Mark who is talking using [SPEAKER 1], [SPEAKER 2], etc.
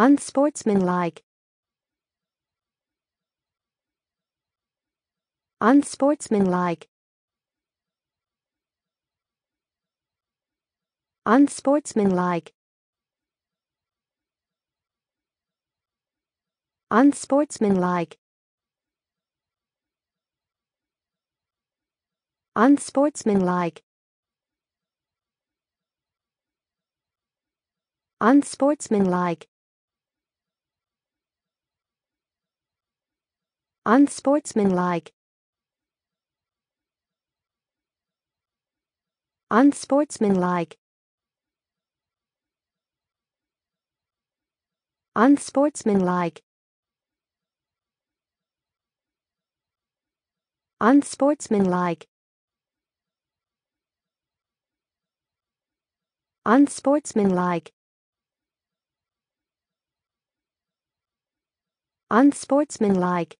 [SPEAKER 1] Unsportsmanlike. Unsportsmanlike. Unsportsmanlike. Unsportsmanlike. Unsportsmanlike. Unsportsmanlike. Unsportsmanlike. Unsportsmanlike. Unsportsmanlike. Unsportsmanlike. Unsportsmanlike. Unsportsmanlike.